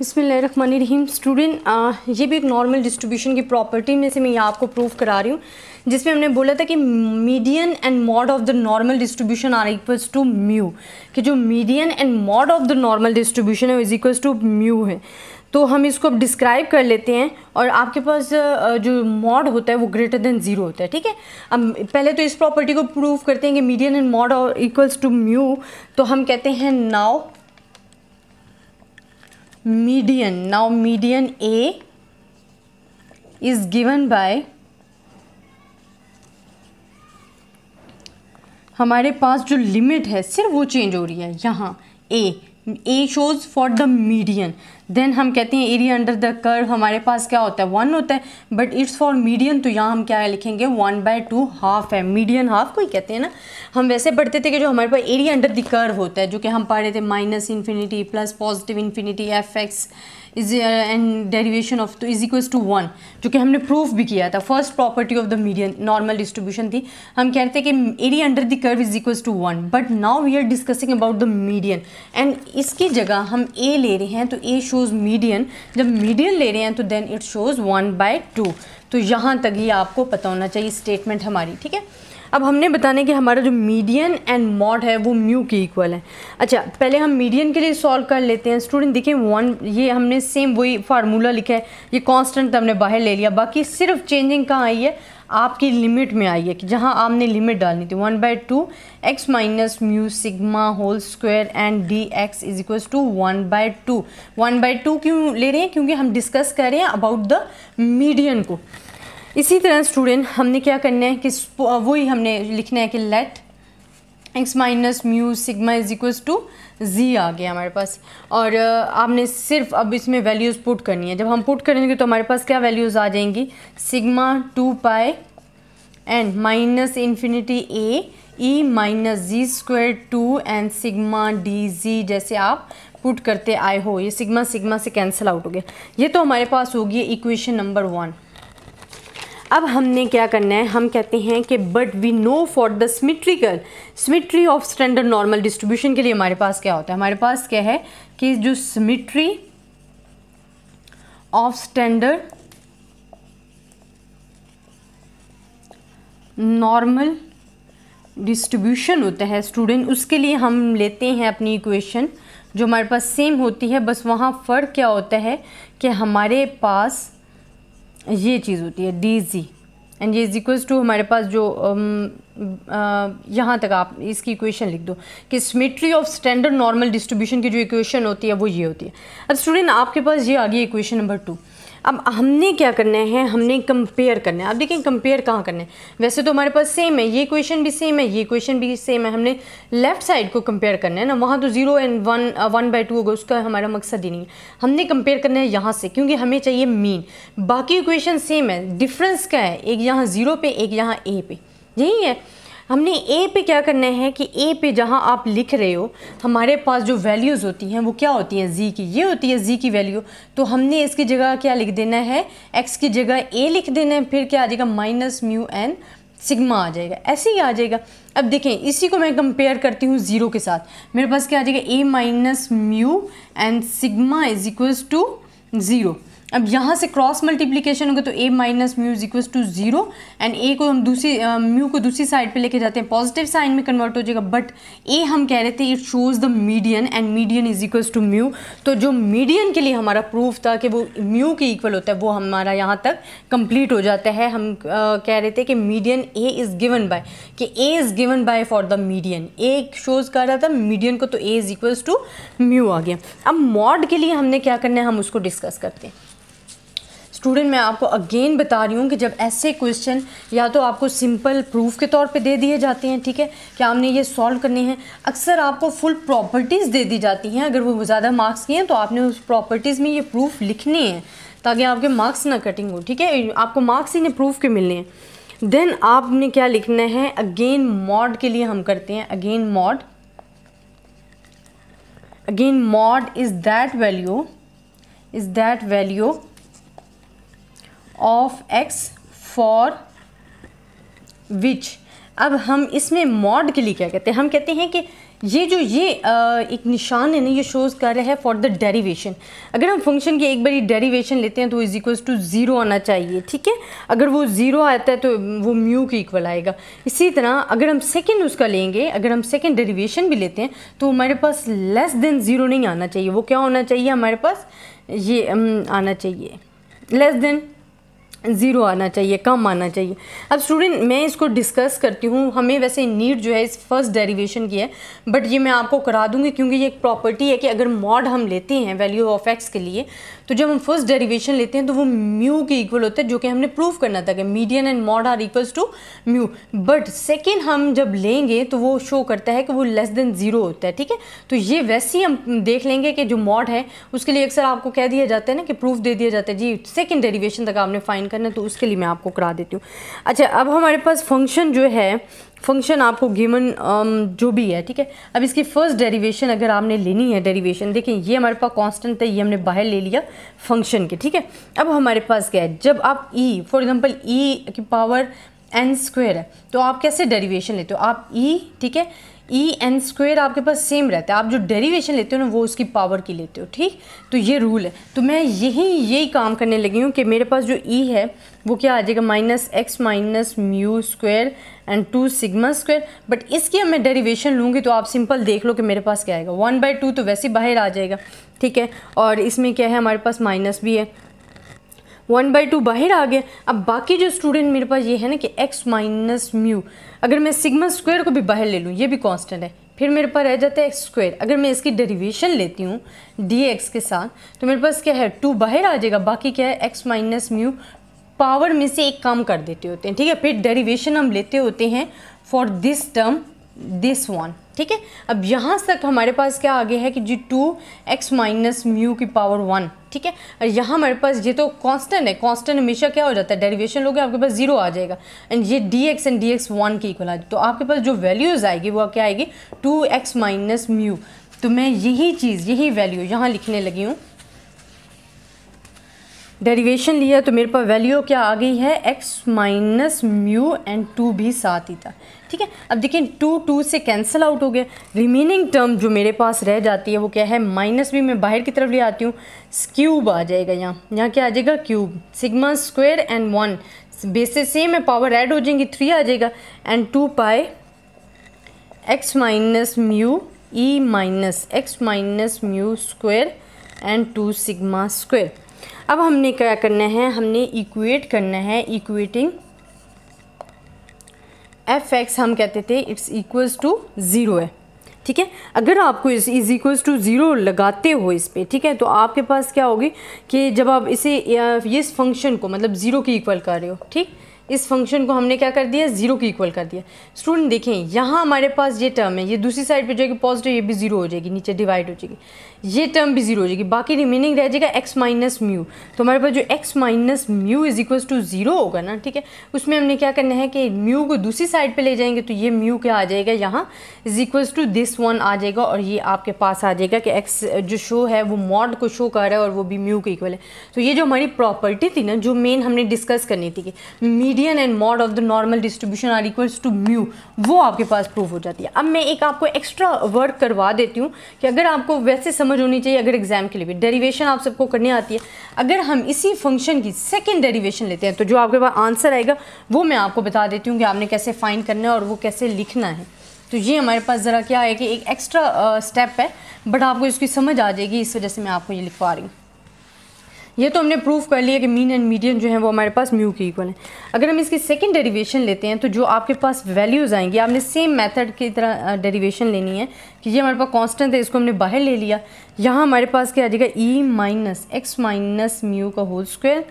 रहीम student ये भी एक नॉर्मल डिस्ट्रीब्यूशन की प्रॉपर्टी में से मैं ये आपको प्रूव करा रही हूँ जिसमें हमने बोला था कि median and mode of the normal distribution are equals to mu कि जो median and mode of the normal distribution है इज इक्वल्स टू म्यू है तो हम इसको अब डिस्क्राइब कर लेते हैं और आपके पास जो मॉड होता है वो ग्रेटर देन ज़ीरो होता है ठीक है अब पहले तो इस प्रॉपर्टी को प्रूव करते हैं कि median and mode equals to mu तो हम कहते हैं नाव median now median a is given by हमारे पास जो लिमिट है सिर्फ वो चेंज हो रही है यहाँ a a shows for the median then हम कहते हैं एरिया अंडर द कर्व हमारे पास क्या होता है वन होता है बट इट्स फॉर मीडियन तो यहाँ हम क्या है लिखेंगे वन बाय टू हाफ है मीडियन हाफ कोई कहते हैं ना हम वैसे पढ़ते थे कि जो हमारे पास एरिया अंडर द कर्व होता है जो कि हम पढ़ रहे थे minus infinity plus positive infinity f x is and derivation of is equals to one जो कि हमने प्रूफ भी किया था first property of the median normal distribution थी हम कहते हैं कि area under the curve is equals to one but now we are discussing about the median and इसकी जगह हम ए ले रहे हैं तो ए शोज़ मीडियन जब मीडियन ले रहे हैं तो then it shows one by two तो यहाँ तक ये आपको पता होना चाहिए स्टेटमेंट हमारी ठीक है अब हमने बताने कि हमारा जो मीडियन एंड मॉड है वो म्यू के इक्वल है अच्छा पहले हम मीडियन के लिए सॉल्व कर लेते हैं स्टूडेंट देखिए वन ये हमने सेम वही फार्मूला लिखा है ये कांस्टेंट हमने बाहर ले लिया बाकी सिर्फ चेंजिंग कहाँ आई है आपकी लिमिट में है कि जहाँ आपने लिमिट डालनी थी one by two x minus mu sigma whole square and d x is equal to one by two one by two क्यों ले रहे हैं क्योंकि हम डिस्कस कर रहे हैं अबाउट द मीडियन को इसी तरह स्टूडेंट हमने क्या करना है कि वही हमने लिखना है कि let x minus mu sigma is equals to g आ गया हमारे पास और आपने सिर्फ अब इसमें वैल्यूज़ पुट करनी है जब हम पुट करेंगे तो हमारे पास क्या वैल्यूज़ आ जाएंगी sigma two pi and minus infinity a e minus g square two and sigma d g जैसे आप पुट करते आए हो ये सिग्मा सिग्मा से कैंसिल आउट हो गया ये तो हमारे पास होगी इक्वेशन नंबर वन अब हमने क्या करना है हम कहते हैं कि but we know for the symmetrical symmetry of standard normal distribution के लिए हमारे पास क्या होता है हमारे पास क्या है कि जो symmetry of standard normal distribution होता है स्टूडेंट उसके लिए हम लेते हैं अपनी इक्वेशन जो हमारे पास सेम होती है बस वहाँ फ़र्क क्या होता है कि हमारे पास ये चीज़ होती है डी जी एंड ये इज़ इक्वल्स टू हमारे पास जो um, uh, यहाँ तक आप इसकी इक्वेशन लिख दो कि symmetry of standard normal distribution की जो इक्वेशन होती है वो ये होती है अब स्टूडेंट आपके पास ये आ गई इक्वेशन नंबर टू अब हमने क्या करना है हमने कंपेयर करना है अब देखें कंपेयर कहाँ करना है वैसे तो हमारे पास सेम है ये क्वेश्चन भी सेम है ये क्वेश्चन भी सेम है हमने लेफ़्ट साइड को कंपेयर करना है ना वहाँ तो zero and one one by two होगा उसका हमारा मकसद ही नहीं है हमने कंपेयर करना है यहाँ से क्योंकि हमें चाहिए मीन बाकी क्वेश्चन सेम है डिफरेंस क्या है एक यहाँ ज़ीरो पे एक यहाँ ए पे यही है हमने ए पे क्या करना है कि ए पे जहाँ आप लिख रहे हो हमारे पास जो वैल्यूज़ होती हैं वो क्या होती हैं जी की ये होती है जी की वैल्यू तो हमने इसकी जगह क्या लिख देना है एक्स की जगह ए लिख देना है फिर क्या आ जाएगा माइनस म्यू एन सिग्मा आ जाएगा ऐसे ही आ जाएगा अब देखें इसी को मैं कंपेयर करती हूँ ज़ीरो के साथ मेरे पास क्या आ जाएगा a minus mu and sigma is equals to zero अब यहाँ से क्रॉस मल्टीप्लीकेशन होगा तो a minus mu is equal to zero and a को हम दूसरी म्यू को दूसरी साइड पे लेके जाते हैं पॉजिटिव साइन में कन्वर्ट हो जाएगा बट ए हम कह रहे थे it shows the median and median is equal to mu तो जो मीडियन के लिए हमारा प्रूफ था कि वो म्यू के इक्वल होता है वो हमारा यहाँ तक कंप्लीट हो जाता है हम uh, कह रहे थे कि median a is given by कि a is given by for the median a shows कर रहा था मीडियन को तो a is equals to mu आ गया अब मॉड के लिए हमने क्या करना है हम उसको डिस्कस करते हैं स्टूडेंट मैं आपको अगेन बता रही हूँ कि जब ऐसे क्वेश्चन या तो आपको सिंपल प्रूफ के तौर पे दे दिए जाते हैं ठीक है कि आपने ये सॉल्व करने हैं अक्सर आपको फुल प्रॉपर्टीज़ दे दी जाती हैं अगर वो ज़्यादा मार्क्स की हैं तो आपने उस प्रॉपर्टीज़ में ये प्रूफ लिखने हैं ताकि आपके मार्क्स ना कटिंग हो ठीक है आपको मार्क्स ही नहीं प्रूफ के मिलने हैं देन आपने क्या लिखना है अगेन मॉड के लिए हम करते हैं again mode again mode is that value is that value of x for which अब हम इसमें मॉड के लिए क्या कहते हैं हम कहते हैं कि ये जो ये आ, एक निशान है ना ये शोज़ कर रहा है फॉर द डेरिवेशन अगर हम फंक्शन की एक बारी डेरिवेशन लेते हैं तो इज इक्वल्स टू ज़ीरो आना चाहिए ठीक है अगर वो ज़ीरो आता है तो वो म्यू के इक्वल आएगा इसी तरह अगर हम सेकेंड उसका लेंगे अगर हम सेकेंड डेरिवेशन भी लेते हैं तो हमारे पास लेस देन ज़ीरो नहीं आना चाहिए वो क्या होना चाहिए हमारे पास ये आना चाहिए लेस देन ज़ीरो आना चाहिए कम आना चाहिए अब स्टूडेंट मैं इसको डिस्कस करती हूँ हमें वैसे नीड जो है इस फर्स्ट डेरिवेशन की है बट ये मैं आपको करा दूँगी क्योंकि ये एक प्रॉपर्टी है कि अगर मॉड हम लेते हैं वैल्यू ऑफ एक्स के लिए तो जब हम फर्स्ट डेरिवेशन लेते हैं तो वो म्यू के इक्वल होता है जो कि हमने प्रूव करना था कि median and mode are equals to mu but second हम जब लेंगे तो वो शो करता है कि वो लेस देन ज़ीरो होता है ठीक है तो ये वैसे ही हम देख लेंगे कि जो मॉड है उसके लिए अक्सर आपको कह दिया जाता है ना कि प्रूफ दे दिया जाता है जी सेकेंड डेरीवेशन तक आपने फाइन करना है तो उसके लिए मैं आपको करा देती हूँ अच्छा अब हमारे पास फंक्शन जो है फंक्शन आपको गिवन um, जो भी है ठीक है अब इसकी फर्स्ट डेरिवेशन अगर आपने लेनी है डेरिवेशन देखें ये हमारे पास कांस्टेंट है ये हमने बाहर ले लिया फंक्शन के ठीक है अब हमारे पास क्या है जब आप ई फॉर एग्जांपल ई की पावर एन स्क्वेयर है तो आप कैसे डेरिवेशन लेते हो आप ई e, ठीक है ई एन स्क्वेयर आपके पास सेम रहता है आप जो डेरिवेशन लेते हो ना वो उसकी पावर की लेते हो ठीक तो ये रूल है तो मैं यही यही काम करने लगी हूँ कि मेरे पास जो ई e है वो क्या आ जाएगा minus x minus mu square and two sigma square but इसकी अब मैं डेरिवेशन लूँगी तो आप सिंपल देख लो कि मेरे पास क्या आएगा वन बाई टू तो वैसे बाहर आ जाएगा ठीक है और इसमें क्या है हमारे पास माइनस भी है वन बाई टू बाहर आ गया अब बाकी जो स्टूडेंट मेरे पास ये है ना कि एक्स माइनस म्यू अगर मैं सिग्मा स्क्वायर को भी बाहर ले लूँ ये भी कांस्टेंट है फिर मेरे पास रह जाता है एक्स स्क्वायर अगर मैं इसकी डेरिवेशन लेती हूँ डी एक्स के साथ तो मेरे पास क्या है टू बाहर आ जाएगा बाकी क्या है एक्स माइनस म्यू पावर में से एक काम कर देते होते हैं ठीक है फिर डेरीवेशन हम लेते होते हैं for this term this one ठीक है अब यहाँ तक हमारे पास क्या आगे है कि g two x minus mu की पावर वन ठीक है और यहाँ हमारे पास ये तो कांस्टेंट है कांस्टेंट हमेशा क्या हो जाता है डेरिवेशन लोगे आपके पास जीरो आ जाएगा एंड ये d x and d x one की इक्वल आ तो आपके पास जो वैल्यूज़ आएगी वो क्या आएगी टू एक्स माइनस म्यू तो मैं यही चीज़ यही वैल्यू यहाँ लिखने लगी हूँ डेरिवेशन लिया तो मेरे पास वैल्यू क्या आ गई है x minus mu and two भी साथ ही था ठीक है अब देखिए टू टू से कैंसिल आउट हो गया रिमेनिंग टर्म जो मेरे पास रह जाती है वो क्या है माइनस भी मैं बाहर की तरफ ले आती हूँ क्यूब आ जाएगा यहाँ यहाँ क्या आ जाएगा cube sigma square and one basis same है पावर एड हो जाएंगी थ्री आ जाएगा and two pi x minus mu e minus x minus mu square and two sigma square अब हमने क्या करना है हमने इक्वेट करना है इक्वेटिंग एफ एक्स हम कहते थे इट्स इक्वल्स टू ज़ीरो है ठीक है अगर आपको इस इज इक्वल्स टू ज़ीरो लगाते हो इस पर ठीक है तो आपके पास क्या होगी कि जब आप इसे इस फंक्शन को मतलब ज़ीरो के इक्वल कर रहे हो ठीक इस फंक्शन को हमने क्या कर दिया जीरो के इक्वल कर दिया स्टूडेंट देखें यहाँ हमारे पास ये टर्म है ये दूसरी साइड पे कि पॉजिटिव ये भी जीरो हो जाएगी नीचे डिवाइड हो जाएगी ये टर्म भी जीरो हो जाएगी बाकी रिमेनिंग रह जाएगा एक्स माइनस म्यू तो हमारे पास जो x minus mu is equal to zero होगा ना ठीक है उसमें हमने क्या करना है कि म्यू को दूसरी साइड पर ले जाएंगे तो ये म्यू क्या आ जाएगा यहाँ is equal to this one आ जाएगा और ये आपके पास आ जाएगा कि एक्स जो शो है वो मॉड को शो कर रहा है और वो भी म्यू के इक्वल है तो ये जो हमारी प्रॉपर्टी थी ना जो मेन हमने डिस्कस करनी थी कि media median and mode of the normal distribution are equals to mu वो आपके पास प्रूव हो जाती है अब मैं एक आपको एक्स्ट्रा वर्ड करवा देती हूँ कि अगर आपको वैसे समझ होनी चाहिए अगर एग्जाम के लिए भी डेरीवेशन आप सबको करने आती है अगर हम इसी फंक्शन की सेकेंड डेरीवेशन लेते हैं तो जो आपके पास आंसर आएगा वो मैं आपको बता देती हूँ कि आपने कैसे फाइन करना है और वो कैसे लिखना है तो ये हमारे पास ज़रा क्या है कि एक एक्स्ट्रा स्टेप है बट आपको इसकी समझ आ जाएगी इस वजह से मैं आपको ये लिखवा रही हूँ ये तो हमने प्रूव कर लिया कि मीन एंड मीडियम जो है वो हमारे पास म्यू के इक्वल है अगर हम इसकी सेकेंड डेरिवेशन लेते हैं तो जो आपके पास वैल्यूज़ आएंगी आपने सेम मेथड की तरह डेरिवेशन लेनी है कि ये हमारे पास कांस्टेंट है इसको हमने बाहर ले लिया यहाँ हमारे पास क्या आ जाएगा e minus x minus mu का whole square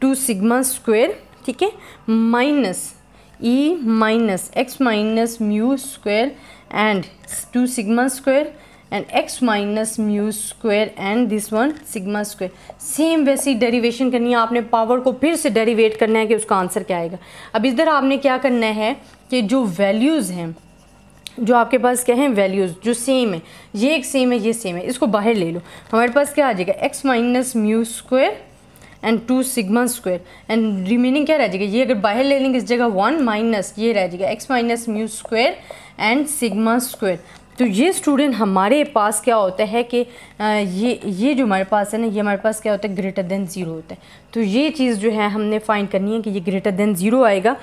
two sigma square ठीक है minus e minus x minus mu square and two sigma square and x minus mu square and this one sigma square same वैसी derivation करनी है आपने power को फिर से डेरिवेट करना है कि उसका आंसर क्या आएगा अब इधर आपने क्या करना है कि जो वैल्यूज़ हैं जो आपके पास क्या है वैल्यूज़ जो सेम है ये एक सेम है ये सेम है इसको बाहर ले लो हमारे पास क्या आ जाएगा x minus mu square and two sigma square and remaining क्या रह जाएगा ये अगर बाहर ले लेंगे इस जगह वन माइनस ये रह जाएगा x minus mu square and sigma square तो ये स्टूडेंट हमारे पास क्या होता है कि ये ये जो हमारे पास है ना ये हमारे पास क्या होता है ग्रेटर देन ज़ीरो होता है तो ये चीज़ जो है हमने फाइंड करनी है कि ये ग्रेटर देन ज़ीरो आएगा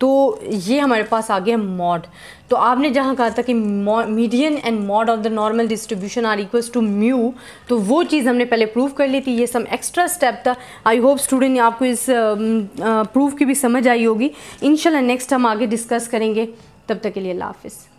तो ये हमारे पास आ गया मॉड तो आपने जहाँ कहा था कि median and mode of the normal distribution are equals to mu तो वो चीज़ हमने पहले प्रूव कर ली थी ये सम एक्स्ट्रा स्टेप था आई होप स्टूडेंट आपको इस प्रूफ की भी समझ आई होगी इनशाला नेक्स्ट हम आगे डिस्कस करेंगे तब तक के लिए हाफिज़